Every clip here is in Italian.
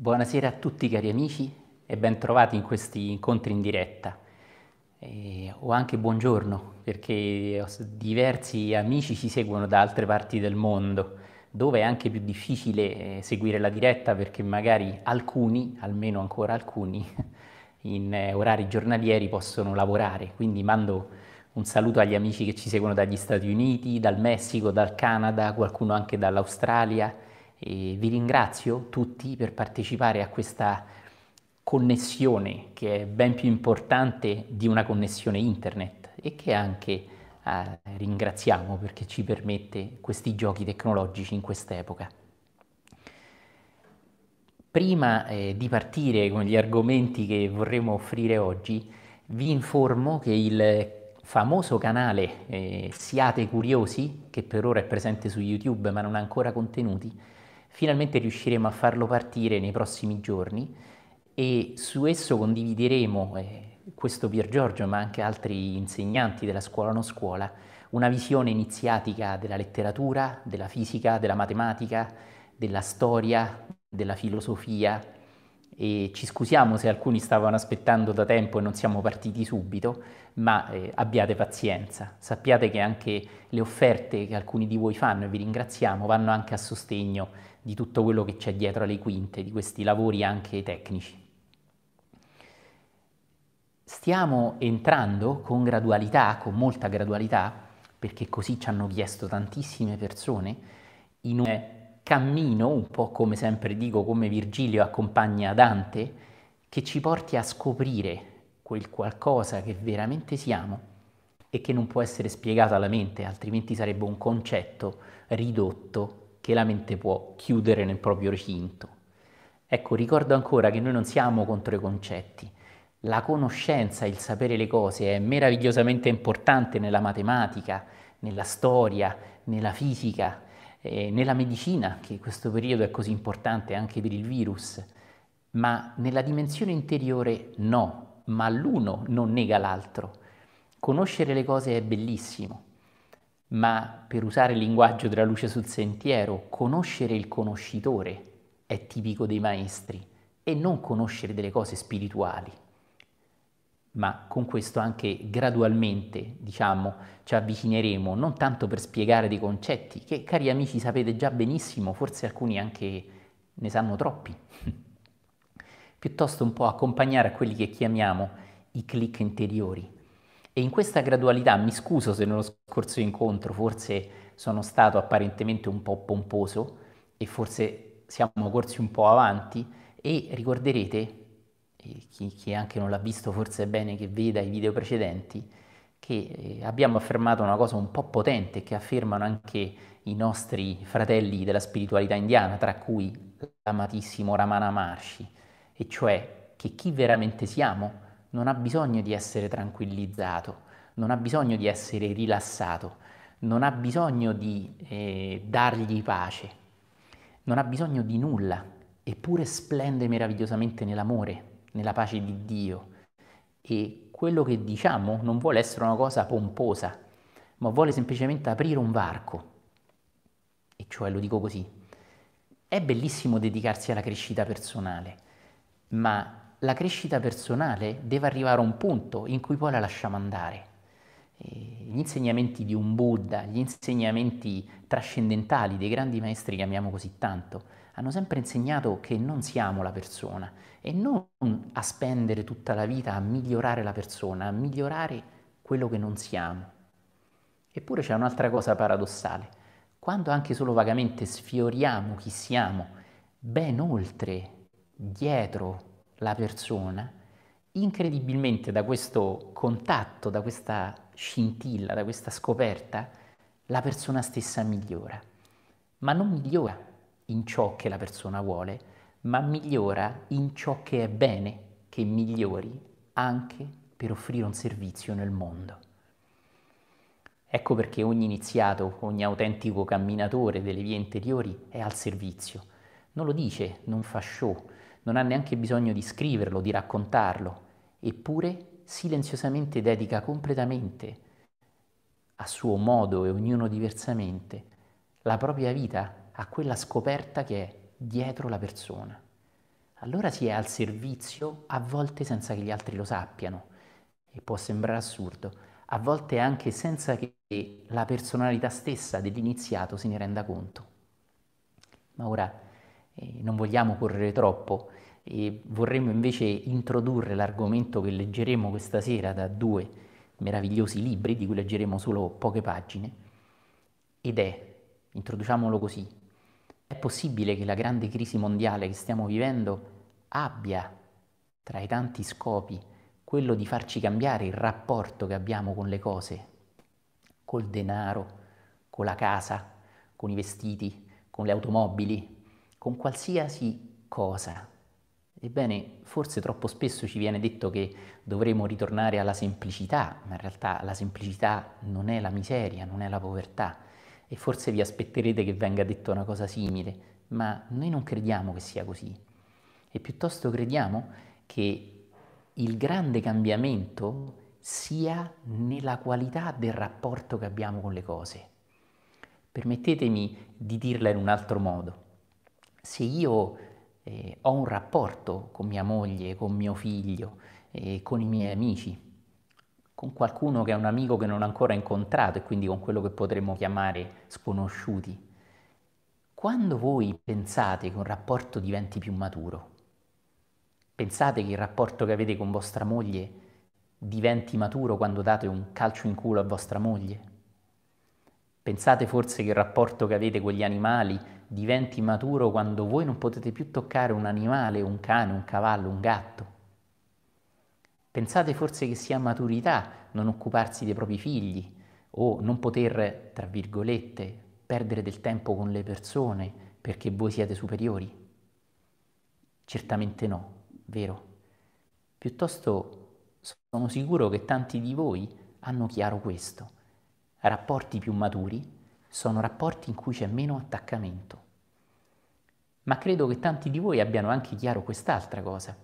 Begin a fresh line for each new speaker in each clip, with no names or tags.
Buonasera a tutti cari amici e bentrovati in questi incontri in diretta. E, o anche buongiorno perché diversi amici ci seguono da altre parti del mondo dove è anche più difficile eh, seguire la diretta perché magari alcuni, almeno ancora alcuni, in eh, orari giornalieri possono lavorare. Quindi mando un saluto agli amici che ci seguono dagli Stati Uniti, dal Messico, dal Canada, qualcuno anche dall'Australia, e vi ringrazio tutti per partecipare a questa connessione che è ben più importante di una connessione internet e che anche eh, ringraziamo perché ci permette questi giochi tecnologici in quest'epoca. Prima eh, di partire con gli argomenti che vorremmo offrire oggi, vi informo che il famoso canale eh, Siate Curiosi, che per ora è presente su YouTube ma non ha ancora contenuti, Finalmente riusciremo a farlo partire nei prossimi giorni e su esso condivideremo, eh, questo Pier Giorgio ma anche altri insegnanti della scuola non scuola, una visione iniziatica della letteratura, della fisica, della matematica, della storia, della filosofia e ci scusiamo se alcuni stavano aspettando da tempo e non siamo partiti subito, ma eh, abbiate pazienza, sappiate che anche le offerte che alcuni di voi fanno e vi ringraziamo vanno anche a sostegno di tutto quello che c'è dietro le quinte, di questi lavori anche tecnici. Stiamo entrando con gradualità, con molta gradualità, perché così ci hanno chiesto tantissime persone, in un cammino, un po' come sempre dico, come Virgilio accompagna Dante, che ci porti a scoprire quel qualcosa che veramente siamo e che non può essere spiegato alla mente, altrimenti sarebbe un concetto ridotto che la mente può chiudere nel proprio recinto. Ecco, ricordo ancora che noi non siamo contro i concetti. La conoscenza, il sapere le cose è meravigliosamente importante nella matematica, nella storia, nella fisica, eh, nella medicina, che in questo periodo è così importante anche per il virus, ma nella dimensione interiore no, ma l'uno non nega l'altro. Conoscere le cose è bellissimo, ma per usare il linguaggio della luce sul sentiero, conoscere il conoscitore è tipico dei maestri e non conoscere delle cose spirituali. Ma con questo anche gradualmente, diciamo, ci avvicineremo, non tanto per spiegare dei concetti, che cari amici sapete già benissimo, forse alcuni anche ne sanno troppi, piuttosto un po' accompagnare a quelli che chiamiamo i click interiori, e in questa gradualità, mi scuso se nello scorso incontro forse sono stato apparentemente un po' pomposo e forse siamo corsi un po' avanti e ricorderete, e chi, chi anche non l'ha visto forse è bene che veda i video precedenti, che eh, abbiamo affermato una cosa un po' potente che affermano anche i nostri fratelli della spiritualità indiana, tra cui l'amatissimo Ramana Marshi, e cioè che chi veramente siamo non ha bisogno di essere tranquillizzato, non ha bisogno di essere rilassato, non ha bisogno di eh, dargli pace, non ha bisogno di nulla, eppure splende meravigliosamente nell'amore, nella pace di Dio. E quello che diciamo non vuole essere una cosa pomposa, ma vuole semplicemente aprire un varco. E cioè lo dico così. È bellissimo dedicarsi alla crescita personale, ma la crescita personale deve arrivare a un punto in cui poi la lasciamo andare. Gli insegnamenti di un Buddha, gli insegnamenti trascendentali dei grandi maestri che amiamo così tanto, hanno sempre insegnato che non siamo la persona e non a spendere tutta la vita a migliorare la persona, a migliorare quello che non siamo. Eppure c'è un'altra cosa paradossale. Quando anche solo vagamente sfioriamo chi siamo, ben oltre, dietro, la persona, incredibilmente da questo contatto, da questa scintilla, da questa scoperta, la persona stessa migliora. Ma non migliora in ciò che la persona vuole, ma migliora in ciò che è bene che migliori anche per offrire un servizio nel mondo. Ecco perché ogni iniziato, ogni autentico camminatore delle vie interiori è al servizio. Non lo dice, non fa show, non ha neanche bisogno di scriverlo, di raccontarlo, eppure silenziosamente dedica completamente, a suo modo e ognuno diversamente, la propria vita a quella scoperta che è dietro la persona. Allora si è al servizio, a volte senza che gli altri lo sappiano, e può sembrare assurdo, a volte anche senza che la personalità stessa dell'iniziato se ne renda conto. Ma ora eh, non vogliamo correre troppo, e vorremmo invece introdurre l'argomento che leggeremo questa sera da due meravigliosi libri di cui leggeremo solo poche pagine ed è, introduciamolo così, è possibile che la grande crisi mondiale che stiamo vivendo abbia tra i tanti scopi quello di farci cambiare il rapporto che abbiamo con le cose, col denaro, con la casa, con i vestiti, con le automobili, con qualsiasi cosa Ebbene, forse troppo spesso ci viene detto che dovremo ritornare alla semplicità, ma in realtà la semplicità non è la miseria, non è la povertà. E forse vi aspetterete che venga detta una cosa simile, ma noi non crediamo che sia così. E piuttosto crediamo che il grande cambiamento sia nella qualità del rapporto che abbiamo con le cose. Permettetemi di dirla in un altro modo. Se io eh, ho un rapporto con mia moglie, con mio figlio, eh, con i miei amici, con qualcuno che è un amico che non ho ancora incontrato e quindi con quello che potremmo chiamare sconosciuti. Quando voi pensate che un rapporto diventi più maturo, pensate che il rapporto che avete con vostra moglie diventi maturo quando date un calcio in culo a vostra moglie? Pensate forse che il rapporto che avete con gli animali diventi maturo quando voi non potete più toccare un animale, un cane, un cavallo, un gatto. Pensate forse che sia maturità non occuparsi dei propri figli o non poter, tra virgolette, perdere del tempo con le persone perché voi siete superiori? Certamente no, vero? Piuttosto sono sicuro che tanti di voi hanno chiaro questo, rapporti più maturi sono rapporti in cui c'è meno attaccamento. Ma credo che tanti di voi abbiano anche chiaro quest'altra cosa.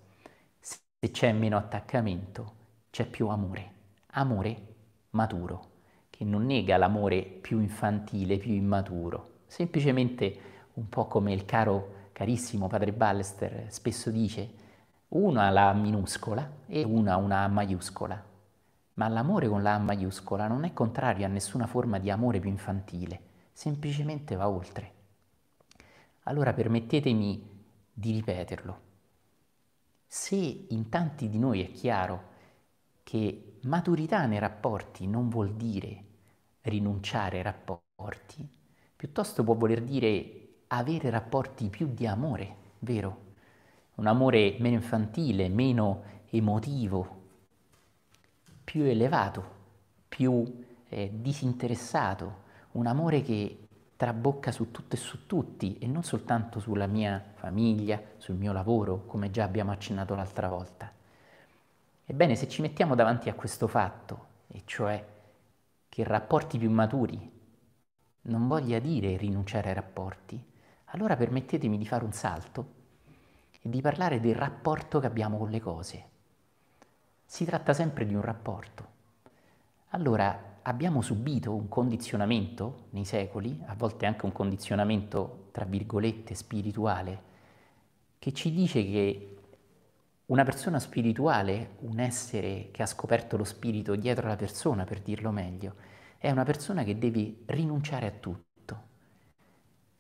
Se c'è meno attaccamento, c'è più amore. Amore maturo, che non nega l'amore più infantile, più immaturo. Semplicemente un po' come il caro, carissimo padre Ballester spesso dice, una ha la minuscola e una una maiuscola. Ma l'amore con la A maiuscola non è contrario a nessuna forma di amore più infantile, semplicemente va oltre. Allora permettetemi di ripeterlo. Se in tanti di noi è chiaro che maturità nei rapporti non vuol dire rinunciare ai rapporti, piuttosto può voler dire avere rapporti più di amore, vero? Un amore meno infantile, meno emotivo, più elevato, più eh, disinteressato, un amore che trabocca su tutto e su tutti e non soltanto sulla mia famiglia, sul mio lavoro, come già abbiamo accennato l'altra volta. Ebbene, se ci mettiamo davanti a questo fatto, e cioè che rapporti più maturi non voglia dire rinunciare ai rapporti, allora permettetemi di fare un salto e di parlare del rapporto che abbiamo con le cose. Si tratta sempre di un rapporto. Allora, abbiamo subito un condizionamento nei secoli, a volte anche un condizionamento, tra virgolette, spirituale, che ci dice che una persona spirituale, un essere che ha scoperto lo spirito dietro la persona, per dirlo meglio, è una persona che deve rinunciare a tutto.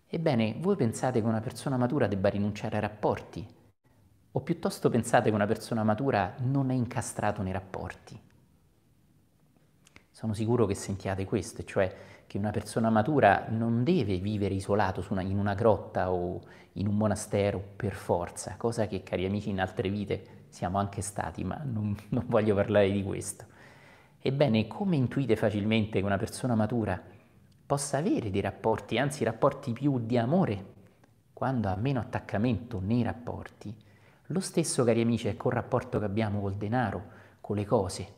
Ebbene, voi pensate che una persona matura debba rinunciare a rapporti, o piuttosto pensate che una persona matura non è incastrato nei rapporti? Sono sicuro che sentiate questo, cioè che una persona matura non deve vivere isolato una, in una grotta o in un monastero per forza, cosa che, cari amici, in altre vite siamo anche stati, ma non, non voglio parlare di questo. Ebbene, come intuite facilmente che una persona matura possa avere dei rapporti, anzi rapporti più di amore, quando ha meno attaccamento nei rapporti, lo stesso, cari amici, è col rapporto che abbiamo col denaro, con le cose.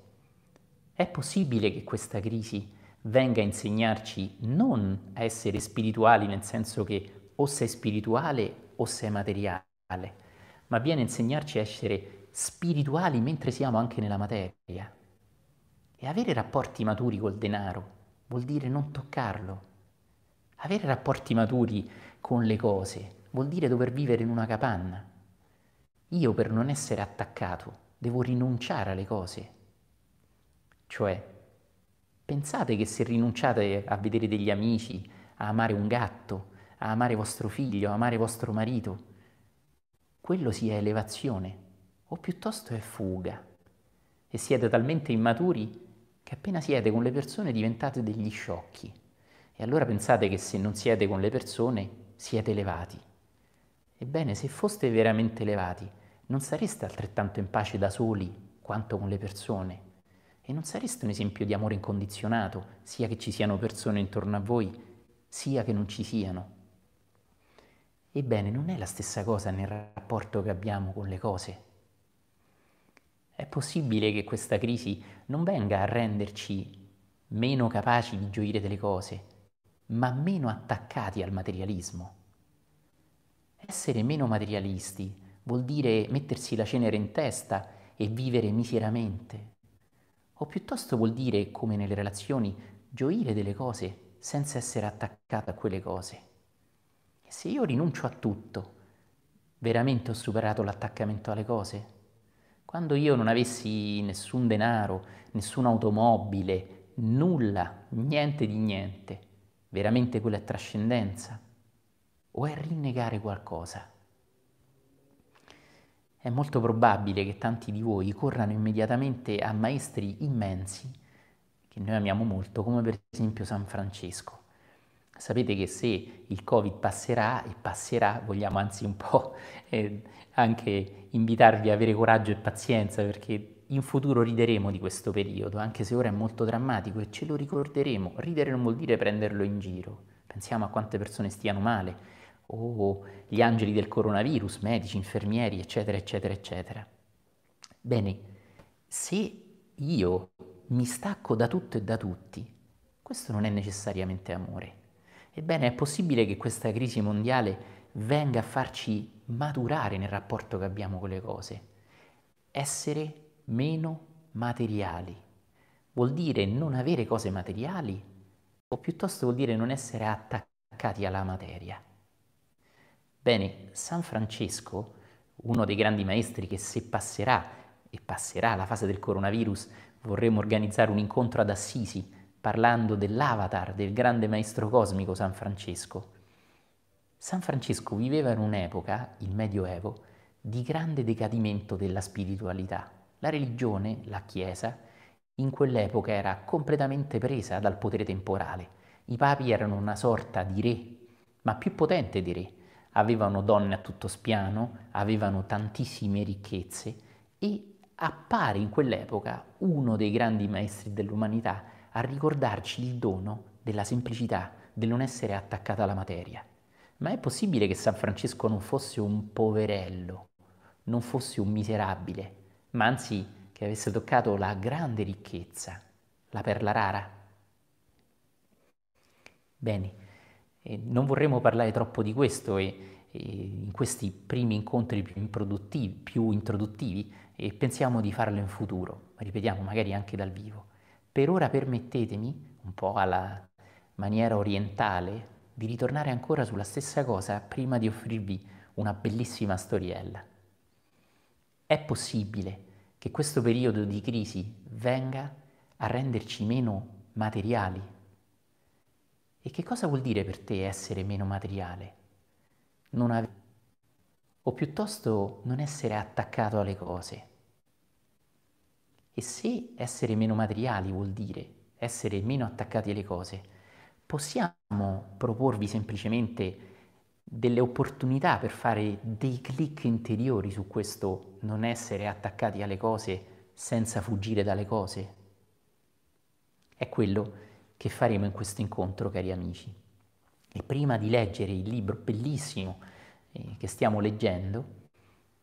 È possibile che questa crisi venga a insegnarci non a essere spirituali, nel senso che o sei spirituale o sei materiale, ma viene a insegnarci a essere spirituali mentre siamo anche nella materia. E avere rapporti maturi col denaro vuol dire non toccarlo. Avere rapporti maturi con le cose vuol dire dover vivere in una capanna io per non essere attaccato devo rinunciare alle cose. Cioè, pensate che se rinunciate a vedere degli amici, a amare un gatto, a amare vostro figlio, a amare vostro marito, quello sia elevazione o piuttosto è fuga. E siete talmente immaturi che appena siete con le persone diventate degli sciocchi. E allora pensate che se non siete con le persone siete elevati. Ebbene, se foste veramente elevati, non sareste altrettanto in pace da soli quanto con le persone e non sareste un esempio di amore incondizionato, sia che ci siano persone intorno a voi, sia che non ci siano. Ebbene, non è la stessa cosa nel rapporto che abbiamo con le cose. È possibile che questa crisi non venga a renderci meno capaci di gioire delle cose, ma meno attaccati al materialismo. Essere meno materialisti vuol dire mettersi la cenere in testa e vivere miseramente. O piuttosto vuol dire, come nelle relazioni, gioire delle cose senza essere attaccata a quelle cose. E se io rinuncio a tutto, veramente ho superato l'attaccamento alle cose? Quando io non avessi nessun denaro, nessuna automobile, nulla, niente di niente, veramente quella è trascendenza? o è rinnegare qualcosa? È molto probabile che tanti di voi corrano immediatamente a maestri immensi che noi amiamo molto, come per esempio San Francesco. Sapete che se il Covid passerà, e passerà, vogliamo anzi un po' eh, anche invitarvi a avere coraggio e pazienza perché in futuro rideremo di questo periodo, anche se ora è molto drammatico e ce lo ricorderemo. Ridere non vuol dire prenderlo in giro. Pensiamo a quante persone stiano male, o gli angeli del coronavirus, medici, infermieri, eccetera, eccetera, eccetera. Bene, se io mi stacco da tutto e da tutti, questo non è necessariamente amore. Ebbene, è possibile che questa crisi mondiale venga a farci maturare nel rapporto che abbiamo con le cose. Essere meno materiali vuol dire non avere cose materiali o piuttosto vuol dire non essere attaccati alla materia. Bene, San Francesco, uno dei grandi maestri che se passerà e passerà la fase del coronavirus, vorremmo organizzare un incontro ad Assisi parlando dell'avatar del grande maestro cosmico San Francesco. San Francesco viveva in un'epoca, il Medioevo, di grande decadimento della spiritualità. La religione, la Chiesa, in quell'epoca era completamente presa dal potere temporale. I papi erano una sorta di re, ma più potente di re, avevano donne a tutto spiano, avevano tantissime ricchezze e appare in quell'epoca uno dei grandi maestri dell'umanità a ricordarci il dono della semplicità, del non essere attaccata alla materia. Ma è possibile che San Francesco non fosse un poverello, non fosse un miserabile, ma anzi che avesse toccato la grande ricchezza, la perla rara? Bene, eh, non vorremmo parlare troppo di questo e, e in questi primi incontri più, più introduttivi e pensiamo di farlo in futuro, ripetiamo magari anche dal vivo. Per ora permettetemi, un po' alla maniera orientale, di ritornare ancora sulla stessa cosa prima di offrirvi una bellissima storiella. È possibile che questo periodo di crisi venga a renderci meno materiali, e che cosa vuol dire per te essere meno materiale? Non avere... o piuttosto non essere attaccato alle cose. E se essere meno materiali vuol dire essere meno attaccati alle cose, possiamo proporvi semplicemente delle opportunità per fare dei clic interiori su questo non essere attaccati alle cose senza fuggire dalle cose? È quello che faremo in questo incontro, cari amici. E prima di leggere il libro bellissimo eh, che stiamo leggendo,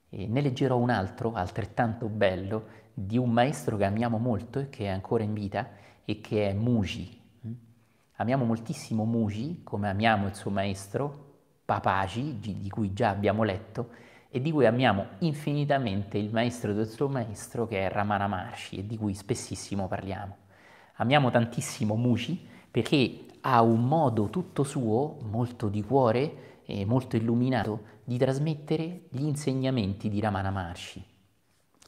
eh, ne leggerò un altro altrettanto bello di un maestro che amiamo molto e che è ancora in vita e che è Muji. Mm? Amiamo moltissimo Muji, come amiamo il suo maestro, Papaji, di cui già abbiamo letto, e di cui amiamo infinitamente il maestro del suo maestro che è Ramana Marshi e di cui spessissimo parliamo. Amiamo tantissimo Muci perché ha un modo tutto suo, molto di cuore e molto illuminato, di trasmettere gli insegnamenti di Ramana Maharshi.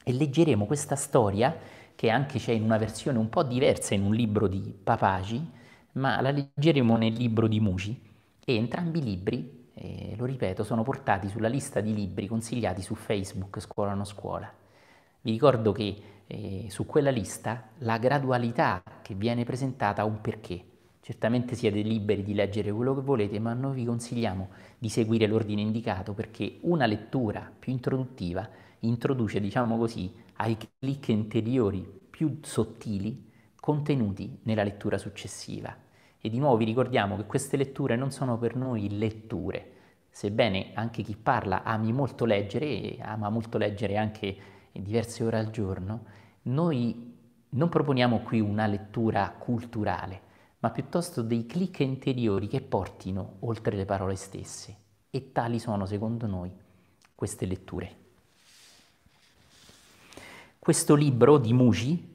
E leggeremo questa storia, che anche c'è in una versione un po' diversa in un libro di Papagi, ma la leggeremo nel libro di Muci. E entrambi i libri, eh, lo ripeto, sono portati sulla lista di libri consigliati su Facebook Scuola No Scuola. Vi ricordo che eh, su quella lista la gradualità che viene presentata ha un perché. Certamente siete liberi di leggere quello che volete, ma noi vi consigliamo di seguire l'ordine indicato perché una lettura più introduttiva introduce, diciamo così, ai clic interiori più sottili contenuti nella lettura successiva. E di nuovo vi ricordiamo che queste letture non sono per noi letture, sebbene anche chi parla ami molto leggere e ama molto leggere anche diverse ore al giorno, noi non proponiamo qui una lettura culturale, ma piuttosto dei clic interiori che portino oltre le parole stesse. E tali sono, secondo noi, queste letture. Questo libro di Muji,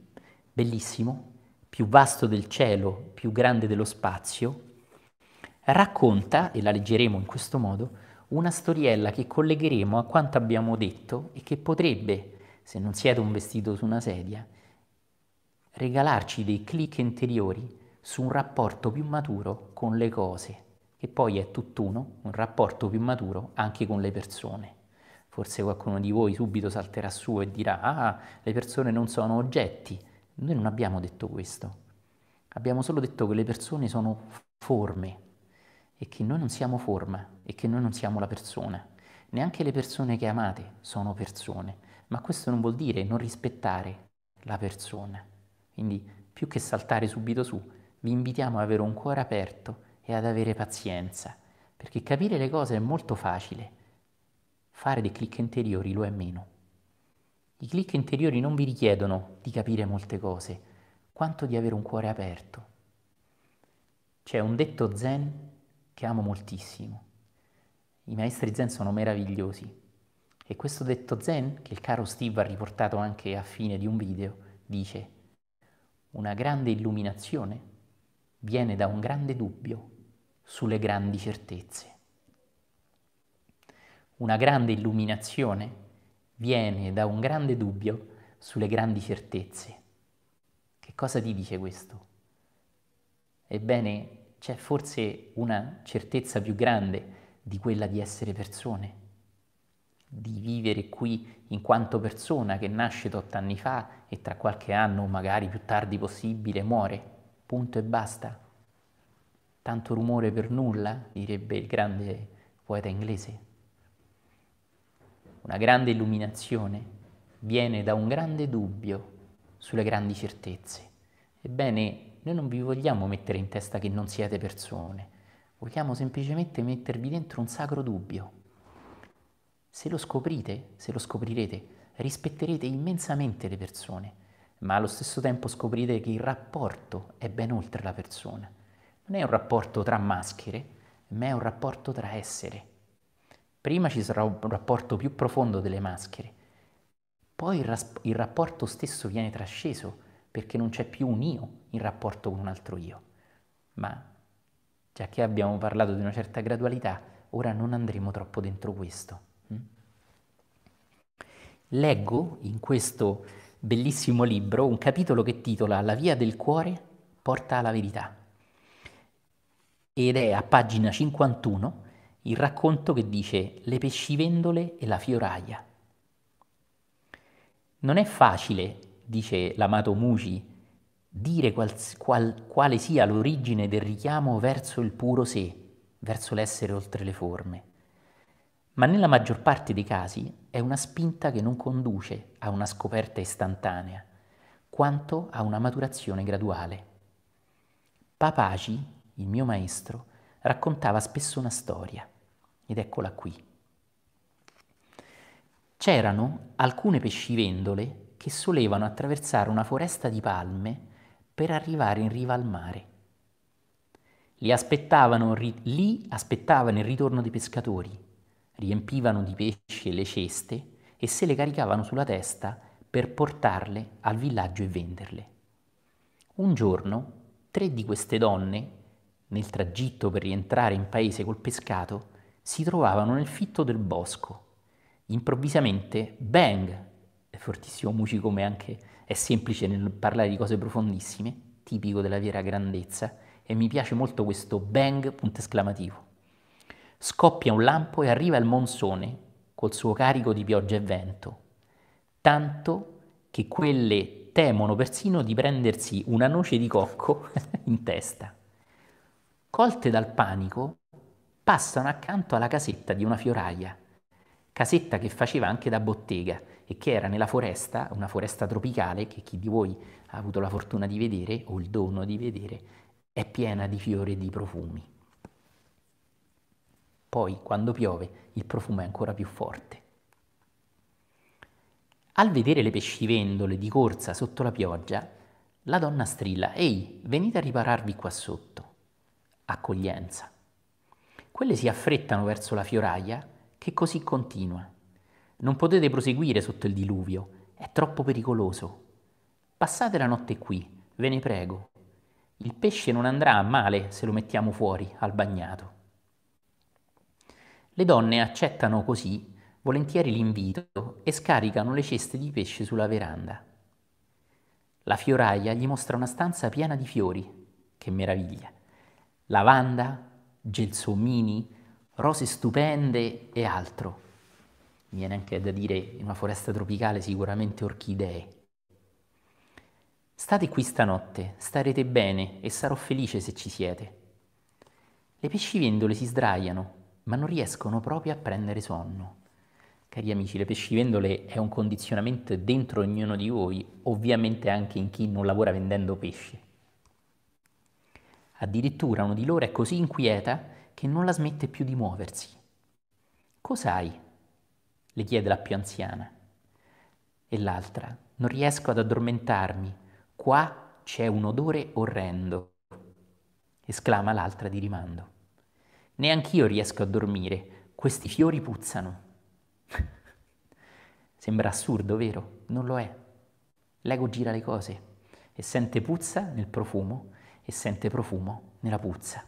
bellissimo, più vasto del cielo, più grande dello spazio, racconta, e la leggeremo in questo modo, una storiella che collegheremo a quanto abbiamo detto e che potrebbe se non siete un vestito su una sedia, regalarci dei click interiori su un rapporto più maturo con le cose, che poi è tutt'uno, un rapporto più maturo anche con le persone. Forse qualcuno di voi subito salterà su e dirà, ah, le persone non sono oggetti. Noi non abbiamo detto questo. Abbiamo solo detto che le persone sono forme e che noi non siamo forma e che noi non siamo la persona. Neanche le persone che amate sono persone ma questo non vuol dire non rispettare la persona. Quindi più che saltare subito su, vi invitiamo ad avere un cuore aperto e ad avere pazienza, perché capire le cose è molto facile, fare dei clic interiori lo è meno. I clic interiori non vi richiedono di capire molte cose, quanto di avere un cuore aperto. C'è un detto zen che amo moltissimo. I maestri zen sono meravigliosi e questo detto zen, che il caro Steve ha riportato anche a fine di un video, dice una grande illuminazione viene da un grande dubbio sulle grandi certezze. Una grande illuminazione viene da un grande dubbio sulle grandi certezze. Che cosa ti dice questo? Ebbene, c'è forse una certezza più grande di quella di essere persone di vivere qui in quanto persona che nasce 8 anni fa e tra qualche anno, magari più tardi possibile, muore. Punto e basta. Tanto rumore per nulla, direbbe il grande poeta inglese. Una grande illuminazione viene da un grande dubbio sulle grandi certezze. Ebbene, noi non vi vogliamo mettere in testa che non siete persone, vogliamo semplicemente mettervi dentro un sacro dubbio se lo scoprite, se lo scoprirete, rispetterete immensamente le persone, ma allo stesso tempo scoprite che il rapporto è ben oltre la persona. Non è un rapporto tra maschere, ma è un rapporto tra essere. Prima ci sarà un rapporto più profondo delle maschere, poi il, rasp- il rapporto stesso viene trasceso perché non c'è più un io in rapporto con un altro io. Ma, già che abbiamo parlato di una certa gradualità, ora non andremo troppo dentro questo. Leggo in questo bellissimo libro un capitolo che titola La via del cuore porta alla verità ed è a pagina 51 il racconto che dice Le pescivendole e la fioraia. Non è facile, dice l'amato Muji, dire qual, qual, quale sia l'origine del richiamo verso il puro sé, verso l'essere oltre le forme ma nella maggior parte dei casi è una spinta che non conduce a una scoperta istantanea, quanto a una maturazione graduale. Papaci, il mio maestro, raccontava spesso una storia, ed eccola qui. C'erano alcune pescivendole che solevano attraversare una foresta di palme per arrivare in riva al mare. Li aspettavano, lì aspettavano il ritorno dei pescatori riempivano di pesci le ceste e se le caricavano sulla testa per portarle al villaggio e venderle. Un giorno tre di queste donne, nel tragitto per rientrare in paese col pescato, si trovavano nel fitto del bosco. Improvvisamente, bang! È fortissimo Muci come anche è semplice nel parlare di cose profondissime, tipico della vera grandezza, e mi piace molto questo bang punto esclamativo. Scoppia un lampo e arriva il monsone col suo carico di pioggia e vento, tanto che quelle temono persino di prendersi una noce di cocco in testa. Colte dal panico, passano accanto alla casetta di una fioraia, casetta che faceva anche da bottega e che era nella foresta, una foresta tropicale che chi di voi ha avuto la fortuna di vedere o il dono di vedere, è piena di fiori e di profumi. Poi, quando piove, il profumo è ancora più forte. Al vedere le pescivendole di corsa sotto la pioggia, la donna strilla «Ehi, venite a ripararvi qua sotto!» Accoglienza. Quelle si affrettano verso la fioraia, che così continua. Non potete proseguire sotto il diluvio, è troppo pericoloso. Passate la notte qui, ve ne prego. Il pesce non andrà a male se lo mettiamo fuori, al bagnato. Le donne accettano così volentieri l'invito e scaricano le ceste di pesce sulla veranda. La fioraia gli mostra una stanza piena di fiori. Che meraviglia! Lavanda, gelsomini, rose stupende e altro. Mi viene anche da dire in una foresta tropicale sicuramente orchidee. State qui stanotte, starete bene e sarò felice se ci siete. Le pescivendole si sdraiano, ma non riescono proprio a prendere sonno. Cari amici, le pescivendole è un condizionamento dentro ognuno di voi, ovviamente anche in chi non lavora vendendo pesce. Addirittura uno di loro è così inquieta che non la smette più di muoversi. Cos'hai? le chiede la più anziana. E l'altra, non riesco ad addormentarmi, qua c'è un odore orrendo, esclama l'altra di rimando. Neanch'io riesco a dormire. Questi fiori puzzano. Sembra assurdo, vero? Non lo è. L'ego gira le cose e sente puzza nel profumo e sente profumo nella puzza.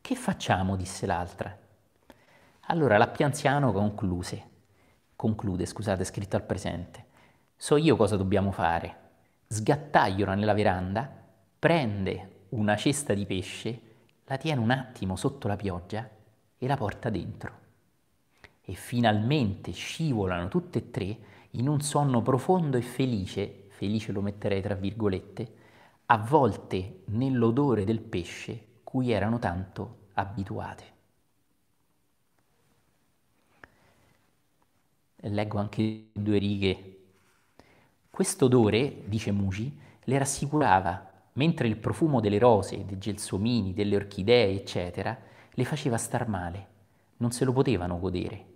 Che facciamo? disse l'altra. Allora l'appianziano concluse, conclude, scusate, scritto al presente. So io cosa dobbiamo fare. Sgattagliola nella veranda, prende una cesta di pesce la tiene un attimo sotto la pioggia e la porta dentro. E finalmente scivolano tutte e tre in un sonno profondo e felice, felice lo metterei tra virgolette, avvolte nell'odore del pesce cui erano tanto abituate. Leggo anche due righe. Quest'odore, dice Muji, le rassicurava mentre il profumo delle rose, dei gelsomini, delle orchidee, eccetera, le faceva star male, non se lo potevano godere.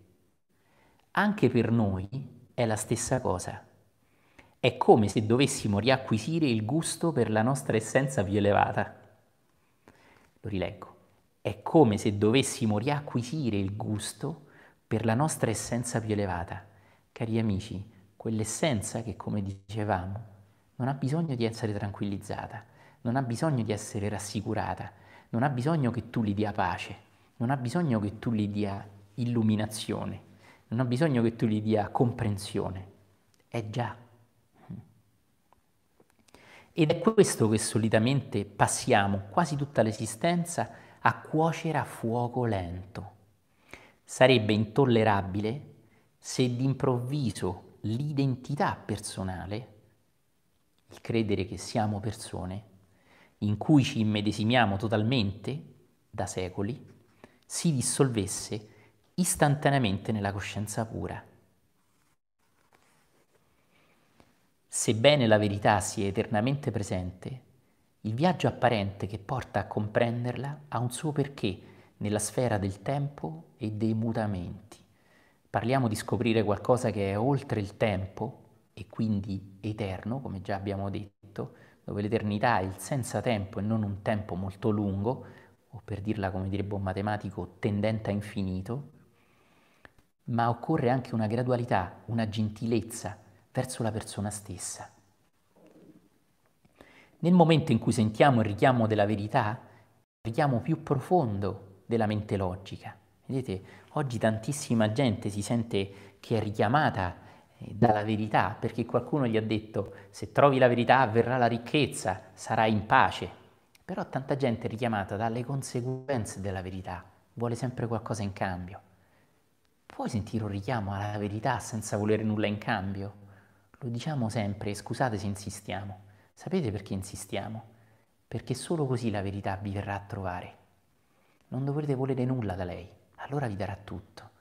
Anche per noi è la stessa cosa. È come se dovessimo riacquisire il gusto per la nostra essenza più elevata. Lo rileggo. È come se dovessimo riacquisire il gusto per la nostra essenza più elevata. Cari amici, quell'essenza che, come dicevamo, non ha bisogno di essere tranquillizzata, non ha bisogno di essere rassicurata, non ha bisogno che tu gli dia pace, non ha bisogno che tu gli dia illuminazione, non ha bisogno che tu gli dia comprensione, è già. Ed è questo che solitamente passiamo quasi tutta l'esistenza a cuocere a fuoco lento. Sarebbe intollerabile se d'improvviso l'identità personale il credere che siamo persone in cui ci immedesimiamo totalmente da secoli, si dissolvesse istantaneamente nella coscienza pura. Sebbene la verità sia eternamente presente, il viaggio apparente che porta a comprenderla ha un suo perché nella sfera del tempo e dei mutamenti. Parliamo di scoprire qualcosa che è oltre il tempo e quindi eterno, come già abbiamo detto, dove l'eternità è il senza tempo e non un tempo molto lungo, o per dirla come direbbe un matematico, tendente a infinito, ma occorre anche una gradualità, una gentilezza verso la persona stessa. Nel momento in cui sentiamo il richiamo della verità, il richiamo più profondo della mente logica. Vedete, oggi tantissima gente si sente che è richiamata eh, dalla verità, perché qualcuno gli ha detto se trovi la verità avverrà la ricchezza, sarai in pace. Però tanta gente è richiamata dalle conseguenze della verità, vuole sempre qualcosa in cambio. Puoi sentire un richiamo alla verità senza volere nulla in cambio? Lo diciamo sempre, scusate se insistiamo. Sapete perché insistiamo? Perché solo così la verità vi verrà a trovare. Non dovrete volere nulla da lei, allora vi darà tutto.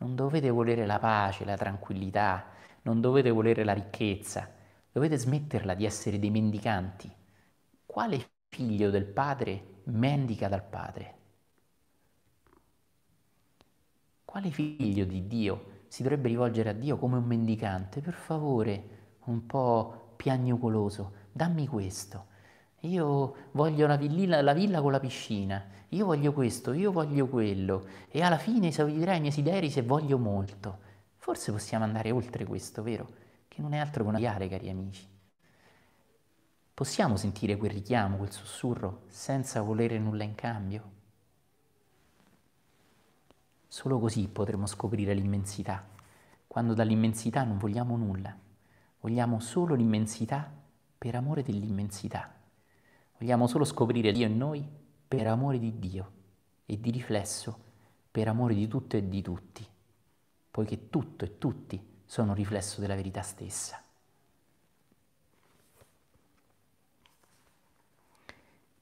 Non dovete volere la pace, la tranquillità, non dovete volere la ricchezza, dovete smetterla di essere dei mendicanti. Quale figlio del padre mendica dal padre? Quale figlio di Dio si dovrebbe rivolgere a Dio come un mendicante? Per favore, un po' piagnucoloso, dammi questo, io voglio la villa, la villa con la piscina, io voglio questo, io voglio quello, e alla fine esaudirai i miei desideri se voglio molto. Forse possiamo andare oltre questo, vero? Che non è altro che una viare, cari amici. Possiamo sentire quel richiamo, quel sussurro, senza volere nulla in cambio? Solo così potremo scoprire l'immensità, quando dall'immensità non vogliamo nulla, vogliamo solo l'immensità per amore dell'immensità. Vogliamo solo scoprire Dio in noi per amore di Dio e di riflesso per amore di tutto e di tutti, poiché tutto e tutti sono un riflesso della verità stessa.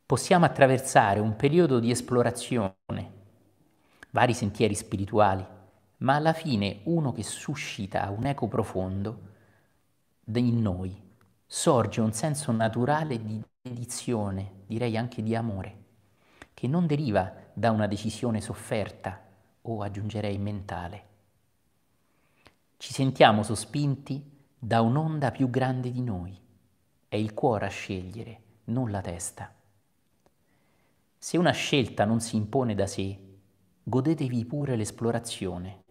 Possiamo attraversare un periodo di esplorazione, vari sentieri spirituali, ma alla fine uno che suscita un eco profondo in noi, sorge un senso naturale di benedizione, direi anche di amore, che non deriva da una decisione sofferta o aggiungerei mentale. Ci sentiamo sospinti da un'onda più grande di noi. È il cuore a scegliere, non la testa. Se una scelta non si impone da sé, godetevi pure l'esplorazione.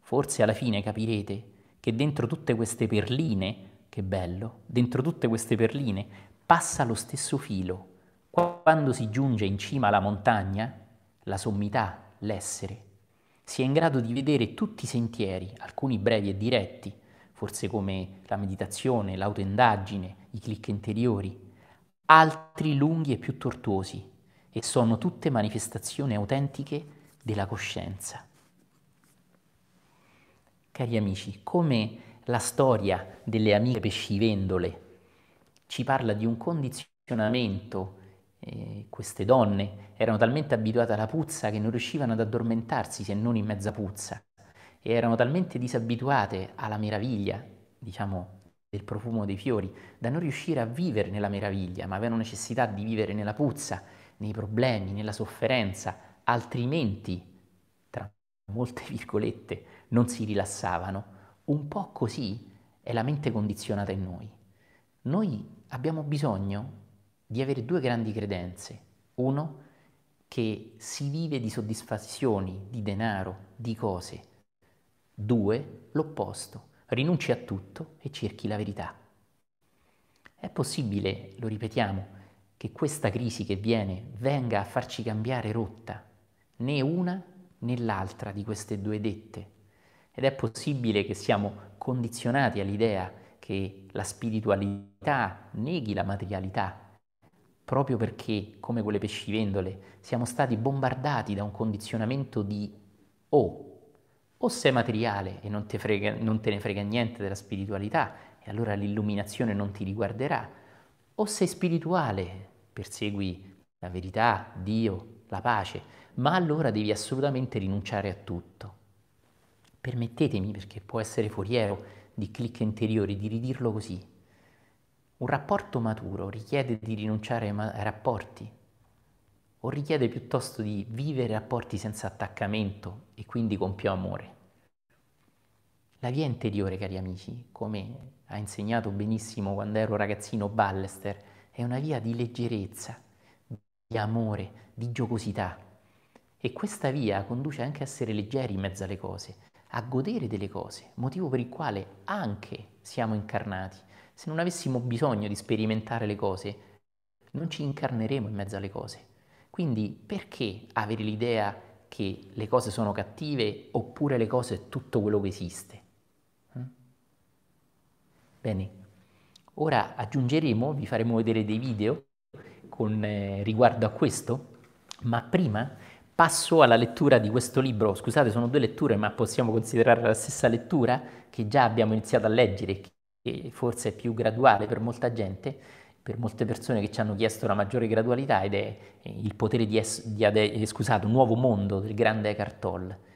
Forse alla fine capirete che dentro tutte queste perline, che bello, dentro tutte queste perline passa lo stesso filo. Quando si giunge in cima alla montagna, la sommità, l'essere, si è in grado di vedere tutti i sentieri, alcuni brevi e diretti, forse come la meditazione, l'autoindagine, i clic interiori, altri lunghi e più tortuosi, e sono tutte manifestazioni autentiche della coscienza. Cari amici, come la storia delle amiche pescivendole ci parla di un condizionamento. Eh, queste donne erano talmente abituate alla puzza che non riuscivano ad addormentarsi se non in mezza puzza e erano talmente disabituate alla meraviglia, diciamo, del profumo dei fiori, da non riuscire a vivere nella meraviglia, ma avevano necessità di vivere nella puzza, nei problemi, nella sofferenza, altrimenti, tra molte virgolette, non si rilassavano. Un po' così è la mente condizionata in noi. Noi abbiamo bisogno di avere due grandi credenze. Uno, che si vive di soddisfazioni, di denaro, di cose. Due, l'opposto, rinunci a tutto e cerchi la verità. È possibile, lo ripetiamo, che questa crisi che viene venga a farci cambiare rotta, né una né l'altra di queste due dette. Ed è possibile che siamo condizionati all'idea che che la spiritualità neghi la materialità, proprio perché, come quelle pescivendole, siamo stati bombardati da un condizionamento di o, o sei materiale e non, te, frega, non te ne frega niente della spiritualità, e allora l'illuminazione non ti riguarderà, o sei spirituale, persegui la verità, Dio, la pace, ma allora devi assolutamente rinunciare a tutto. Permettetemi, perché può essere foriero, di click interiori, di ridirlo così. Un rapporto maturo richiede di rinunciare ai rapporti o richiede piuttosto di vivere rapporti senza attaccamento e quindi con più amore. La via interiore, cari amici, come ha insegnato benissimo quando ero ragazzino Ballester, è una via di leggerezza, di amore, di giocosità. E questa via conduce anche a essere leggeri in mezzo alle cose, a godere delle cose, motivo per il quale anche siamo incarnati. Se non avessimo bisogno di sperimentare le cose, non ci incarneremo in mezzo alle cose. Quindi perché avere l'idea che le cose sono cattive oppure le cose è tutto quello che esiste? Mm? Bene, ora aggiungeremo, vi faremo vedere dei video con, eh, riguardo a questo, ma prima Passo alla lettura di questo libro, scusate sono due letture ma possiamo considerare la stessa lettura che già abbiamo iniziato a leggere, che forse è più graduale per molta gente, per molte persone che ci hanno chiesto una maggiore gradualità ed è il potere di, es- di ade- scusate, un nuovo mondo del grande Eckhart Tolle.